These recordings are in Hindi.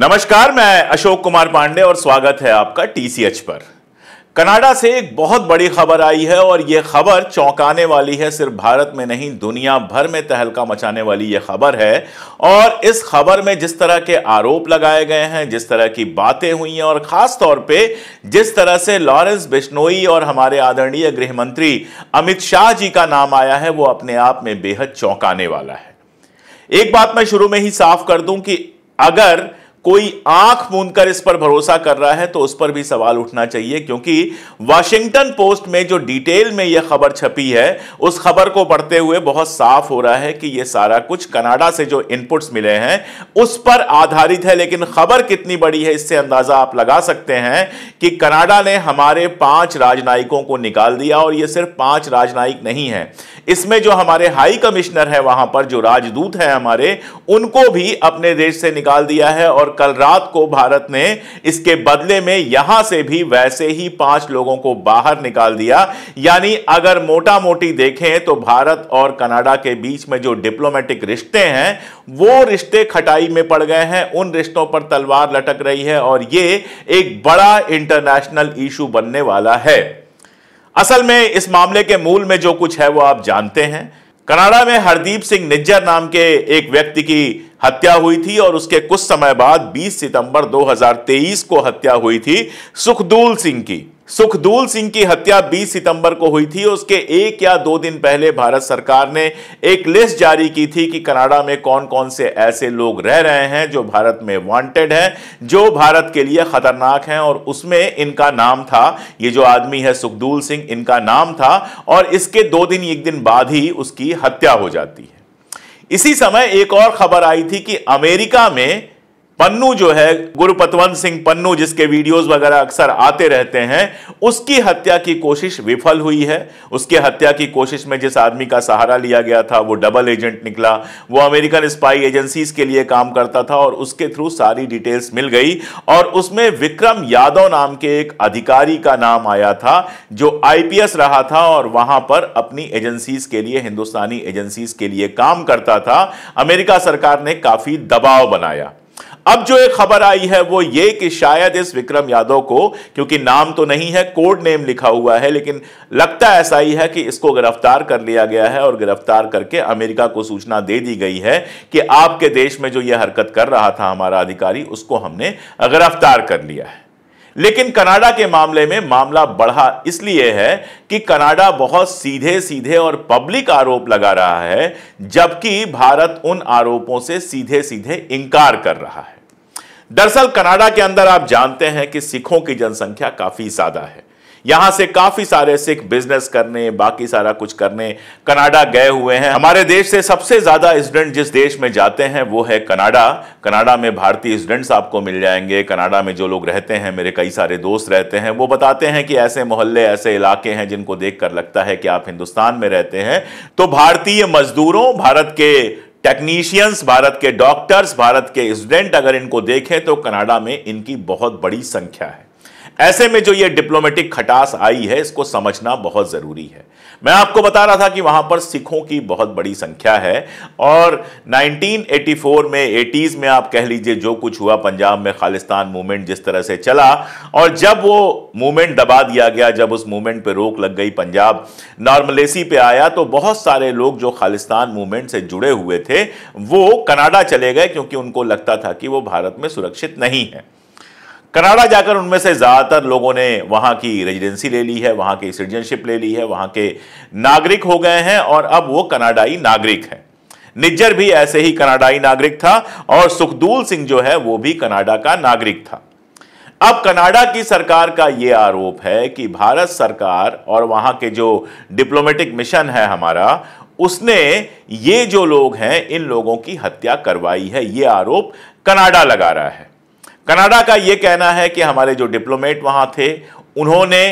नमस्कार मैं अशोक कुमार पांडे और स्वागत है आपका टीसीएच पर कनाडा से एक बहुत बड़ी खबर आई है और यह खबर चौंकाने वाली है सिर्फ भारत में नहीं दुनिया भर में तहलका मचाने वाली यह खबर है और इस खबर में जिस तरह के आरोप लगाए गए हैं जिस तरह की बातें हुई हैं और ख़ास तौर पे जिस तरह से लॉरेंस बिश्नोई और हमारे आदरणीय गृह मंत्री अमित शाह जी का नाम आया है वो अपने आप में बेहद चौंकाने वाला है एक बात मैं शुरू में ही साफ कर दूं कि अगर कोई आंख कर इस पर भरोसा कर रहा है तो उस पर भी सवाल उठना चाहिए क्योंकि वाशिंगटन पोस्ट में जो डिटेल में यह खबर छपी है उस खबर को पढ़ते हुए बहुत साफ हो रहा है कि यह सारा कुछ कनाडा से जो इनपुट्स मिले हैं उस पर आधारित है लेकिन खबर कितनी बड़ी है इससे अंदाजा आप लगा सकते हैं कि कनाडा ने हमारे पांच राजनयिकों को निकाल दिया और यह सिर्फ पांच राजनयिक नहीं है इसमें जो हमारे हाई कमिश्नर है वहां पर जो राजदूत है हमारे उनको भी अपने देश से निकाल दिया है और कल रात को भारत ने इसके बदले में यहां से भी वैसे ही पांच लोगों को बाहर निकाल दिया यानी अगर मोटा मोटी देखें तो भारत और कनाडा के बीच में जो डिप्लोमेटिक रिश्ते हैं वो रिश्ते खटाई में पड़ गए हैं उन रिश्तों पर तलवार लटक रही है और ये एक बड़ा इंटरनेशनल इशू बनने वाला है असल में इस मामले के मूल में जो कुछ है वो आप जानते हैं कनाडा में हरदीप सिंह निज्जर नाम के एक व्यक्ति की हत्या हुई थी और उसके कुछ समय बाद 20 सितंबर 2023 को हत्या हुई थी सुखदूल सिंह की सुखदूल सिंह की हत्या 20 सितंबर को हुई थी उसके एक या दो दिन पहले भारत सरकार ने एक लिस्ट जारी की थी कि कनाडा में कौन कौन से ऐसे लोग रह रहे हैं जो भारत में वांटेड हैं जो भारत के लिए खतरनाक हैं और उसमें इनका नाम था ये जो आदमी है सुखदूल सिंह इनका नाम था और इसके दो दिन एक दिन बाद ही उसकी हत्या हो जाती है इसी समय एक और खबर आई थी कि अमेरिका में पन्नू जो है गुरु पतवंत सिंह पन्नू जिसके वीडियोस वगैरह अक्सर आते रहते हैं उसकी हत्या की कोशिश विफल हुई है उसकी हत्या की कोशिश में जिस आदमी का सहारा लिया गया था वो डबल एजेंट निकला वो अमेरिकन स्पाई एजेंसीज के लिए काम करता था और उसके थ्रू सारी डिटेल्स मिल गई और उसमें विक्रम यादव नाम के एक अधिकारी का नाम आया था जो आई रहा था और वहां पर अपनी एजेंसीज के लिए हिंदुस्तानी एजेंसीज के लिए काम करता था अमेरिका सरकार ने काफी दबाव बनाया अब जो एक खबर आई है वो ये कि शायद इस विक्रम यादव को क्योंकि नाम तो नहीं है कोड नेम लिखा हुआ है लेकिन लगता ऐसा ही है कि इसको गिरफ्तार कर लिया गया है और गिरफ्तार करके अमेरिका को सूचना दे दी गई है कि आपके देश में जो ये हरकत कर रहा था हमारा अधिकारी उसको हमने गिरफ्तार कर लिया है लेकिन कनाडा के मामले में मामला बढ़ा इसलिए है कि कनाडा बहुत सीधे सीधे और पब्लिक आरोप लगा रहा है जबकि भारत उन आरोपों से सीधे सीधे इंकार कर रहा है दरअसल कनाडा के अंदर आप जानते हैं कि सिखों की जनसंख्या काफ़ी ज़्यादा है यहां से काफ़ी सारे सिख बिजनेस करने बाकी सारा कुछ करने कनाडा गए हुए हैं हमारे देश से सबसे ज़्यादा स्टूडेंट जिस देश में जाते हैं वो है कनाडा कनाडा में भारतीय स्टूडेंट्स आपको मिल जाएंगे कनाडा में जो लोग रहते हैं मेरे कई सारे दोस्त रहते हैं वो बताते हैं कि ऐसे मोहल्ले ऐसे इलाके हैं जिनको देख कर लगता है कि आप हिंदुस्तान में रहते हैं तो भारतीय मजदूरों भारत के टेक्नीशियंस भारत के डॉक्टर्स भारत के स्टूडेंट अगर इनको देखें तो कनाडा में इनकी बहुत बड़ी संख्या है ऐसे में जो ये डिप्लोमेटिक खटास आई है इसको समझना बहुत ज़रूरी है मैं आपको बता रहा था कि वहाँ पर सिखों की बहुत बड़ी संख्या है और 1984 में 80s में आप कह लीजिए जो कुछ हुआ पंजाब में खालिस्तान मूवमेंट जिस तरह से चला और जब वो मूवमेंट दबा दिया गया जब उस मूवमेंट पर रोक लग गई पंजाब नॉर्मलेसी पे आया तो बहुत सारे लोग जो खालिस्तान मूवमेंट से जुड़े हुए थे वो कनाडा चले गए क्योंकि उनको लगता था कि वो भारत में सुरक्षित नहीं है कनाडा जाकर उनमें से ज़्यादातर लोगों ने वहां की रेजिडेंसी ले ली है वहां की सिटीजनशिप ले ली है वहां के नागरिक हो गए हैं और अब वो कनाडाई नागरिक हैं निज्जर भी ऐसे ही कनाडाई नागरिक था और सुखदूल सिंह जो है वो भी कनाडा का नागरिक था अब कनाडा की सरकार का ये आरोप है कि भारत सरकार और वहां के जो डिप्लोमेटिक मिशन है हमारा उसने ये जो लोग हैं इन लोगों की हत्या करवाई है ये आरोप कनाडा लगा रहा है कनाडा का यह कहना है कि हमारे जो डिप्लोमेट वहां थे उन्होंने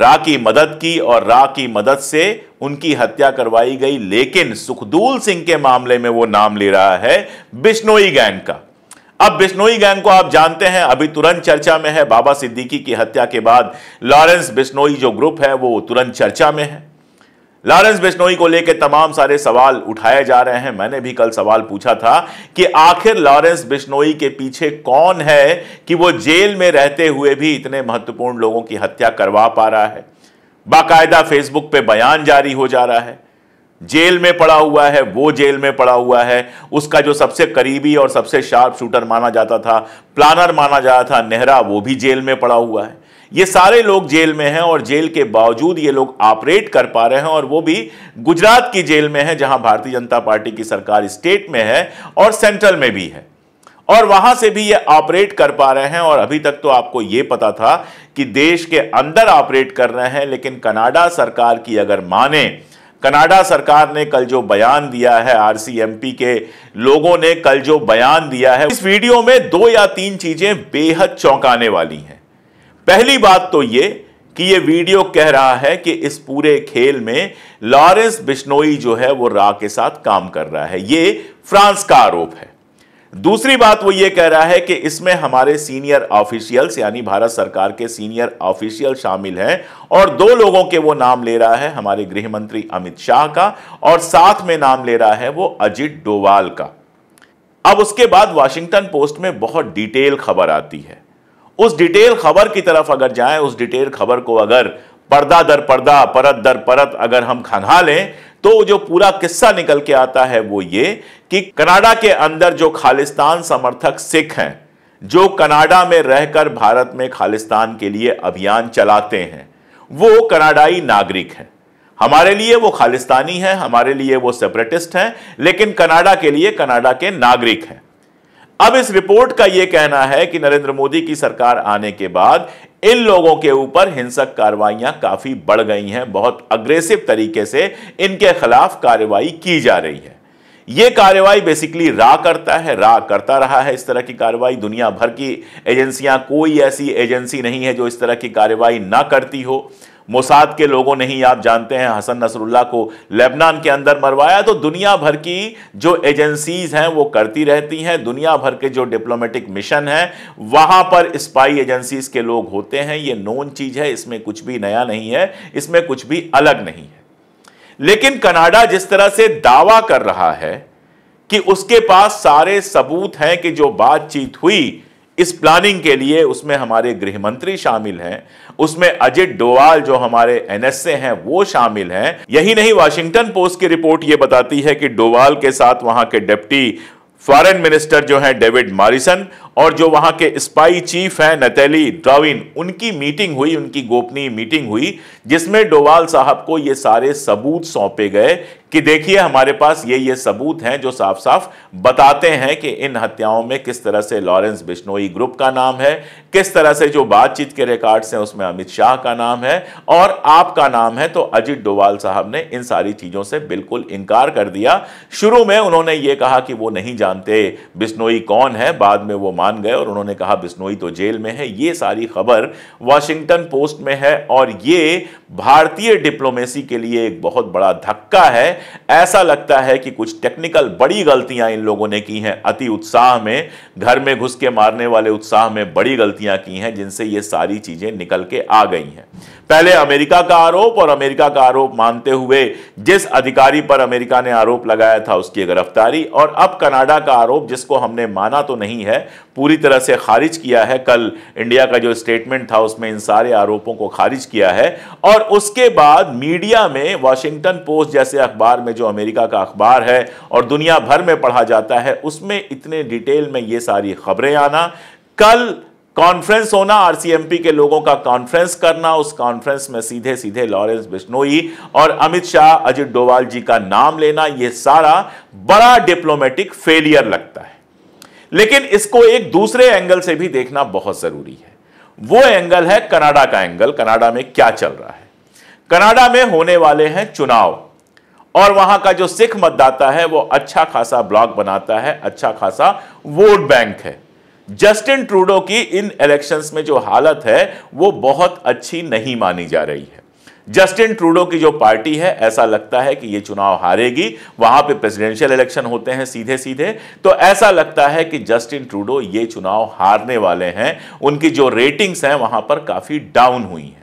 रा की मदद की और रा की मदद से उनकी हत्या करवाई गई लेकिन सुखदूल सिंह के मामले में वो नाम ले रहा है बिश्नोई गैंग का अब बिश्नोई गैंग को आप जानते हैं अभी तुरंत चर्चा में है बाबा सिद्दीकी की हत्या के बाद लॉरेंस बिश्नोई जो ग्रुप है वो तुरंत चर्चा में है लॉरेंस बिश्नोई को लेकर तमाम सारे सवाल उठाए जा रहे हैं मैंने भी कल सवाल पूछा था कि आखिर लॉरेंस बिश्नोई के पीछे कौन है कि वो जेल में रहते हुए भी इतने महत्वपूर्ण लोगों की हत्या करवा पा रहा है बाकायदा फेसबुक पे बयान जारी हो जा रहा है जेल में पड़ा हुआ है वो जेल में पड़ा हुआ है उसका जो सबसे करीबी और सबसे शार्प शूटर माना जाता था प्लानर माना जाता था नेहरा वो भी जेल में पड़ा हुआ है ये सारे लोग जेल में हैं और जेल के बावजूद ये लोग ऑपरेट कर पा रहे हैं और वो भी गुजरात की जेल में है जहां भारतीय जनता पार्टी की सरकार स्टेट में है और सेंट्रल में भी है और वहां से भी ये ऑपरेट कर पा रहे हैं और अभी तक तो आपको ये पता था कि देश के अंदर ऑपरेट कर रहे हैं लेकिन कनाडा सरकार की अगर माने कनाडा सरकार ने कल जो बयान दिया है आरसीएमपी के लोगों ने कल जो बयान दिया है इस वीडियो में दो या तीन चीजें बेहद चौंकाने वाली हैं पहली बात तो ये कि ये वीडियो कह रहा है कि इस पूरे खेल में लॉरेंस बिश्नोई जो है वो रा के साथ काम कर रहा है ये फ्रांस का आरोप है दूसरी बात वो ये कह रहा है कि इसमें हमारे सीनियर ऑफिशियल्स यानी भारत सरकार के सीनियर ऑफिशियल शामिल हैं और दो लोगों के वो नाम ले रहा है हमारे गृह मंत्री अमित शाह का और साथ में नाम ले रहा है वो अजित डोवाल का अब उसके बाद वाशिंगटन पोस्ट में बहुत डिटेल खबर आती है उस डिटेल खबर की तरफ अगर जाएं उस डिटेल खबर को अगर पर्दा दर पर्दा परत दर परत अगर हम खंगा लें तो जो पूरा किस्सा निकल के आता है वो ये कि कनाडा के अंदर जो खालिस्तान समर्थक सिख हैं जो कनाडा में रहकर भारत में खालिस्तान के लिए अभियान चलाते हैं वो कनाडाई नागरिक हैं हमारे लिए वो खालिस्तानी हैं हमारे लिए वो सेपरेटिस्ट हैं लेकिन कनाडा के लिए कनाडा के नागरिक हैं अब इस रिपोर्ट का यह कहना है कि नरेंद्र मोदी की सरकार आने के बाद इन लोगों के ऊपर हिंसक कार्रवाइयां काफी बढ़ गई हैं बहुत अग्रेसिव तरीके से इनके खिलाफ कार्रवाई की जा रही है यह कार्रवाई बेसिकली रा करता है रा करता रहा है इस तरह की कार्रवाई दुनिया भर की एजेंसियां कोई ऐसी एजेंसी नहीं है जो इस तरह की कार्रवाई ना करती हो मोसाद के लोगों ने ही आप जानते हैं हसन नसरुल्ला को लेबनान के अंदर मरवाया तो दुनिया भर की जो एजेंसीज हैं वो करती रहती हैं दुनिया भर के जो डिप्लोमेटिक मिशन हैं वहां पर स्पाई एजेंसीज के लोग होते हैं ये नोन चीज़ है इसमें कुछ भी नया नहीं है इसमें कुछ भी अलग नहीं है लेकिन कनाडा जिस तरह से दावा कर रहा है कि उसके पास सारे सबूत हैं कि जो बातचीत हुई इस प्लानिंग के लिए उसमें हमारे गृह मंत्री शामिल हैं उसमें अजित डोवाल जो हमारे एनएसए हैं वो शामिल हैं यही नहीं वाशिंगटन पोस्ट की रिपोर्ट ये बताती है कि डोवाल के साथ वहां के डिप्टी फॉरेन मिनिस्टर जो हैं डेविड मॉरिसन और जो वहां के स्पाई चीफ हैं नतेली ड्राविन उनकी मीटिंग हुई उनकी गोपनीय मीटिंग हुई जिसमें डोवाल साहब को ये सारे सबूत सौंपे गए कि देखिए हमारे पास ये ये सबूत हैं जो साफ साफ बताते हैं कि इन हत्याओं में किस तरह से लॉरेंस बिश्नोई ग्रुप का नाम है किस तरह से जो बातचीत के रिकॉर्ड्स हैं उसमें अमित शाह का नाम है और आपका नाम है तो अजित डोवाल साहब ने इन सारी चीज़ों से बिल्कुल इनकार कर दिया शुरू में उन्होंने ये कहा कि वो नहीं जानते बिश्नोई कौन है बाद में वो मान गए और उन्होंने कहा बिस्नोई तो जेल में है ये सारी खबर वाशिंगटन पोस्ट में है और ये भारतीय डिप्लोमेसी के लिए एक बहुत बड़ा धक्का है ऐसा लगता है कि कुछ टेक्निकल बड़ी गलतियां इन लोगों ने की हैं अति उत्साह में घर में घुस के मारने वाले उत्साह में बड़ी गलतियां की हैं जिनसे ये सारी चीजें निकल के आ गई हैं पहले अमेरिका का आरोप और अमेरिका का आरोप मानते हुए जिस अधिकारी पर अमेरिका ने आरोप लगाया था उसकी गिरफ्तारी और अब कनाडा का आरोप जिसको हमने माना तो नहीं है पूरी तरह से खारिज किया है कल इंडिया का जो स्टेटमेंट था उसमें इन सारे आरोपों को खारिज किया है और उसके बाद मीडिया में वाशिंगटन पोस्ट जैसे अखबार में जो अमेरिका का अखबार है और दुनिया भर में पढ़ा जाता है उसमें इतने डिटेल में ये सारी खबरें आना कल कॉन्फ्रेंस होना आरसीएमपी के लोगों का कॉन्फ्रेंस करना उस कॉन्फ्रेंस में सीधे सीधे लॉरेंस बिश्नोई और अमित शाह अजित डोवाल जी का नाम लेना यह सारा बड़ा डिप्लोमेटिक फेलियर लगता है लेकिन इसको एक दूसरे एंगल से भी देखना बहुत जरूरी है वो एंगल है कनाडा का एंगल कनाडा में क्या चल रहा है कनाडा में होने वाले हैं चुनाव और वहां का जो सिख मतदाता है वो अच्छा खासा ब्लॉक बनाता है अच्छा खासा वोट बैंक है जस्टिन ट्रूडो की इन इलेक्शंस में जो हालत है वो बहुत अच्छी नहीं मानी जा रही है जस्टिन ट्रूडो की जो पार्टी है ऐसा लगता है कि ये चुनाव हारेगी वहां पे प्रेसिडेंशियल इलेक्शन होते हैं सीधे सीधे तो ऐसा लगता है कि जस्टिन ट्रूडो ये चुनाव हारने वाले हैं उनकी जो रेटिंग्स हैं वहां पर काफी डाउन हुई हैं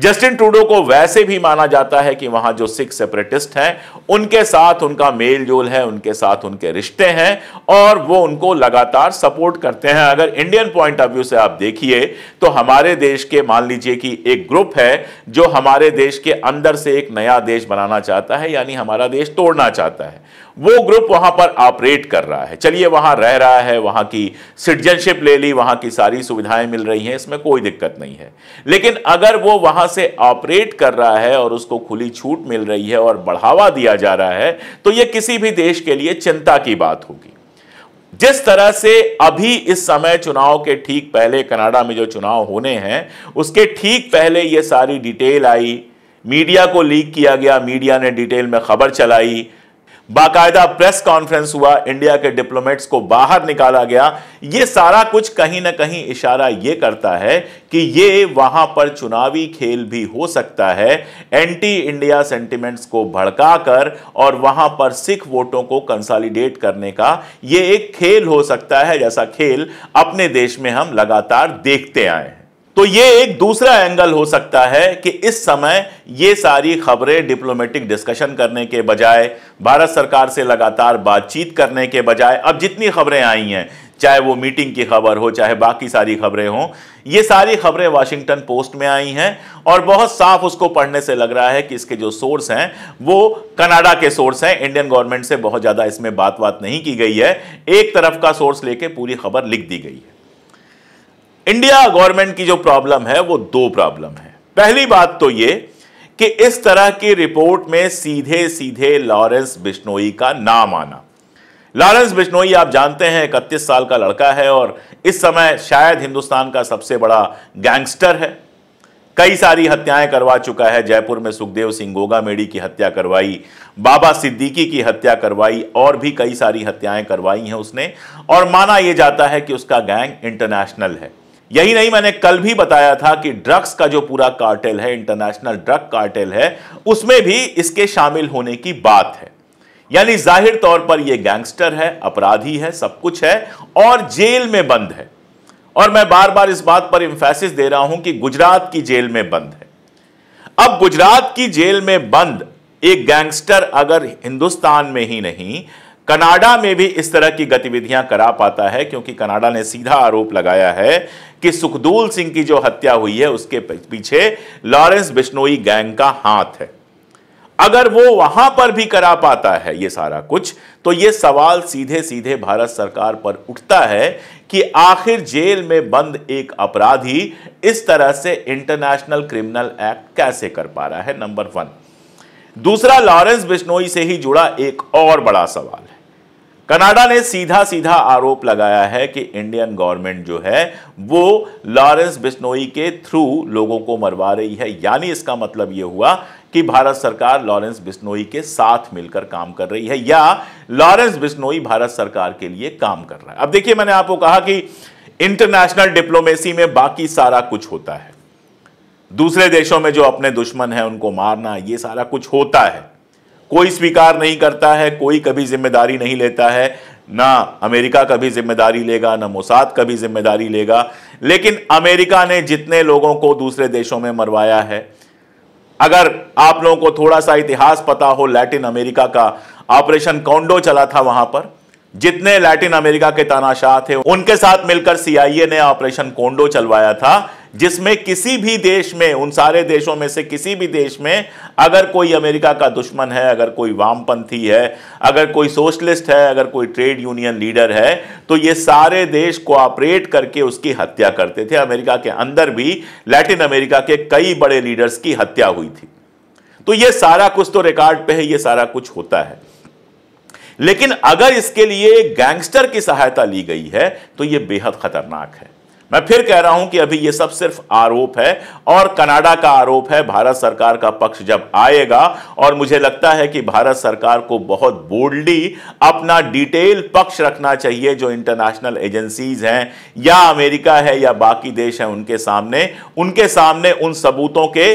जस्टिन ट्रूडो को वैसे भी माना जाता है कि वहां जो सिख सेपरेटिस्ट हैं उनके साथ उनका मेल जोल है उनके साथ उनके रिश्ते हैं और वो उनको लगातार सपोर्ट करते हैं अगर इंडियन पॉइंट ऑफ व्यू से आप देखिए तो हमारे देश के मान लीजिए कि एक ग्रुप है जो हमारे देश के अंदर से एक नया देश बनाना चाहता है यानी हमारा देश तोड़ना चाहता है वो ग्रुप वहां पर ऑपरेट कर रहा है चलिए वहां रह रहा है वहां की सिटीजनशिप ले ली वहां की सारी सुविधाएं मिल रही हैं इसमें कोई दिक्कत नहीं है लेकिन अगर वो वहां वहाँ से ऑपरेट कर रहा है और उसको खुली छूट मिल रही है और बढ़ावा दिया जा रहा है तो यह किसी भी देश के लिए चिंता की बात होगी जिस तरह से अभी इस समय चुनाव के ठीक पहले कनाडा में जो चुनाव होने हैं उसके ठीक पहले ये सारी डिटेल आई मीडिया को लीक किया गया मीडिया ने डिटेल में खबर चलाई बाकायदा प्रेस कॉन्फ्रेंस हुआ इंडिया के डिप्लोमेट्स को बाहर निकाला गया ये सारा कुछ कहीं ना कहीं इशारा ये करता है कि ये वहां पर चुनावी खेल भी हो सकता है एंटी इंडिया सेंटिमेंट्स को भड़काकर और वहां पर सिख वोटों को कंसॉलिडेट करने का ये एक खेल हो सकता है जैसा खेल अपने देश में हम लगातार देखते आए हैं तो ये एक दूसरा एंगल हो सकता है कि इस समय ये सारी खबरें डिप्लोमेटिक डिस्कशन करने के बजाय भारत सरकार से लगातार बातचीत करने के बजाय अब जितनी खबरें आई हैं चाहे वो मीटिंग की खबर हो चाहे बाकी सारी खबरें हों ये सारी खबरें वाशिंगटन पोस्ट में आई हैं और बहुत साफ उसको पढ़ने से लग रहा है कि इसके जो सोर्स हैं वो कनाडा के सोर्स हैं इंडियन गवर्नमेंट से बहुत ज़्यादा इसमें बात बात नहीं की गई है एक तरफ का सोर्स लेके पूरी खबर लिख दी गई है इंडिया गवर्नमेंट की जो प्रॉब्लम है वो दो प्रॉब्लम है पहली बात तो ये कि इस तरह की रिपोर्ट में सीधे सीधे लॉरेंस बिश्नोई का नाम आना लॉरेंस बिश्नोई आप जानते हैं इकतीस साल का लड़का है और इस समय शायद हिंदुस्तान का सबसे बड़ा गैंगस्टर है कई सारी हत्याएं करवा चुका है जयपुर में सुखदेव सिंह गोगा मेडी की हत्या करवाई बाबा सिद्दीकी की हत्या करवाई और भी कई सारी हत्याएं करवाई हैं उसने और माना यह जाता है कि उसका गैंग इंटरनेशनल है यही नहीं मैंने कल भी बताया था कि ड्रग्स का जो पूरा कार्टेल है इंटरनेशनल ड्रग कार्टेल है उसमें भी इसके शामिल होने की बात है यानी जाहिर तौर पर यह गैंगस्टर है अपराधी है सब कुछ है और जेल में बंद है और मैं बार बार इस बात पर इंफेसिस दे रहा हूं कि गुजरात की जेल में बंद है अब गुजरात की जेल में बंद एक गैंगस्टर अगर हिंदुस्तान में ही नहीं कनाडा में भी इस तरह की गतिविधियां करा पाता है क्योंकि कनाडा ने सीधा आरोप लगाया है कि सुखदूल सिंह की जो हत्या हुई है उसके पीछे लॉरेंस बिश्नोई गैंग का हाथ है अगर वो वहां पर भी करा पाता है ये सारा कुछ तो ये सवाल सीधे सीधे भारत सरकार पर उठता है कि आखिर जेल में बंद एक अपराधी इस तरह से इंटरनेशनल क्रिमिनल एक्ट कैसे कर पा रहा है नंबर वन दूसरा लॉरेंस बिश्नोई से ही जुड़ा एक और बड़ा सवाल है कनाडा ने सीधा सीधा आरोप लगाया है कि इंडियन गवर्नमेंट जो है वो लॉरेंस बिश्नोई के थ्रू लोगों को मरवा रही है यानी इसका मतलब यह हुआ कि भारत सरकार लॉरेंस बिश्नोई के साथ मिलकर काम कर रही है या लॉरेंस बिश्नोई भारत सरकार के लिए काम कर रहा है अब देखिए मैंने आपको कहा कि इंटरनेशनल डिप्लोमेसी में बाकी सारा कुछ होता है दूसरे देशों में जो अपने दुश्मन हैं उनको मारना ये सारा कुछ होता है कोई स्वीकार नहीं करता है कोई कभी जिम्मेदारी नहीं लेता है ना अमेरिका कभी जिम्मेदारी लेगा ना मोसाद कभी जिम्मेदारी लेगा लेकिन अमेरिका ने जितने लोगों को दूसरे देशों में मरवाया है अगर आप लोगों को थोड़ा सा इतिहास पता हो लैटिन अमेरिका का ऑपरेशन कौंडो चला था वहां पर जितने लैटिन अमेरिका के तानाशाह थे उनके साथ मिलकर सीआईए ने ऑपरेशन कोंडो चलवाया था जिसमें किसी भी देश में उन सारे देशों में से किसी भी देश में अगर कोई अमेरिका का दुश्मन है अगर कोई वामपंथी है अगर कोई सोशलिस्ट है अगर कोई ट्रेड यूनियन लीडर है तो ये सारे देश कोऑपरेट करके उसकी हत्या करते थे अमेरिका के अंदर भी लैटिन अमेरिका के कई बड़े लीडर्स की हत्या हुई थी तो ये सारा कुछ तो रिकॉर्ड पे है ये सारा कुछ होता है लेकिन अगर इसके लिए गैंगस्टर की सहायता ली गई है तो यह बेहद खतरनाक है मैं फिर कह रहा हूं कि अभी ये सब सिर्फ आरोप है और कनाडा का आरोप है भारत सरकार का पक्ष जब आएगा और मुझे लगता है कि भारत सरकार को बहुत बोल्डली अपना डिटेल पक्ष रखना चाहिए जो इंटरनेशनल एजेंसीज हैं या अमेरिका है या बाकी देश हैं उनके सामने उनके सामने उन सबूतों के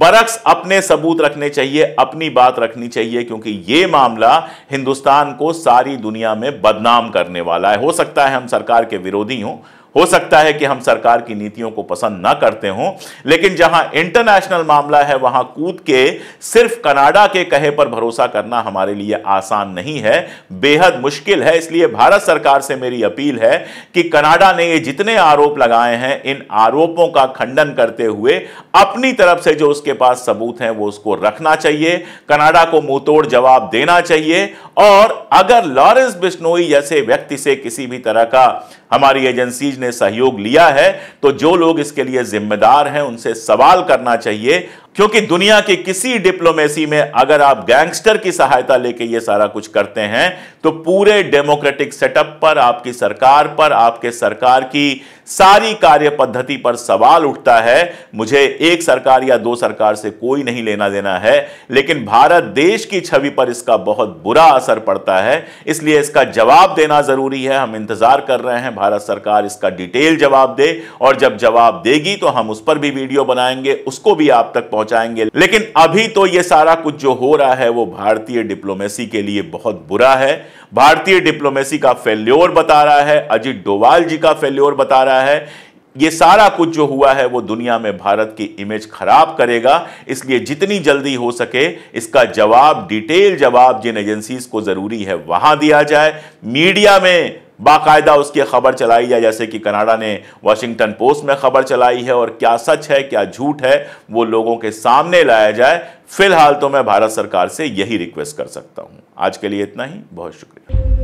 बरक्स अपने सबूत रखने चाहिए अपनी बात रखनी चाहिए क्योंकि ये मामला हिंदुस्तान को सारी दुनिया में बदनाम करने वाला है हो सकता है हम सरकार के विरोधी हों हो सकता है कि हम सरकार की नीतियों को पसंद ना करते हों लेकिन जहां इंटरनेशनल मामला है वहां कूद के सिर्फ कनाडा के कहे पर भरोसा करना हमारे लिए आसान नहीं है बेहद मुश्किल है इसलिए भारत सरकार से मेरी अपील है कि कनाडा ने ये जितने आरोप लगाए हैं इन आरोपों का खंडन करते हुए अपनी तरफ से जो उसके पास सबूत हैं वो उसको रखना चाहिए कनाडा को मुंह जवाब देना चाहिए और अगर लॉरेंस बिश्नोई जैसे व्यक्ति से किसी भी तरह का हमारी एजेंसीज ने ने सहयोग लिया है तो जो लोग इसके लिए जिम्मेदार हैं उनसे सवाल करना चाहिए क्योंकि दुनिया की किसी डिप्लोमेसी में अगर आप गैंगस्टर की सहायता लेके ये सारा कुछ करते हैं तो पूरे डेमोक्रेटिक सेटअप पर आपकी सरकार पर आपके सरकार की सारी कार्य पद्धति पर सवाल उठता है मुझे एक सरकार या दो सरकार से कोई नहीं लेना देना है लेकिन भारत देश की छवि पर इसका बहुत बुरा असर पड़ता है इसलिए इसका जवाब देना जरूरी है हम इंतजार कर रहे हैं भारत सरकार इसका डिटेल जवाब दे और जब जवाब देगी तो हम उस पर भी वीडियो बनाएंगे उसको भी आप तक पहुंच पहुंचाएंगे लेकिन अभी तो ये सारा कुछ जो हो रहा है वो भारतीय डिप्लोमेसी के लिए बहुत बुरा है भारतीय डिप्लोमेसी का फेल्योर बता रहा है अजीत डोवाल जी का फेल्योर बता रहा है ये सारा कुछ जो हुआ है वो दुनिया में भारत की इमेज खराब करेगा इसलिए जितनी जल्दी हो सके इसका जवाब डिटेल जवाब जिन एजेंसीज को जरूरी है वहां दिया जाए मीडिया में बाकायदा उसकी खबर चलाई जाए जैसे कि कनाडा ने वाशिंगटन पोस्ट में खबर चलाई है और क्या सच है क्या झूठ है वो लोगों के सामने लाया जाए फिलहाल तो मैं भारत सरकार से यही रिक्वेस्ट कर सकता हूँ आज के लिए इतना ही बहुत शुक्रिया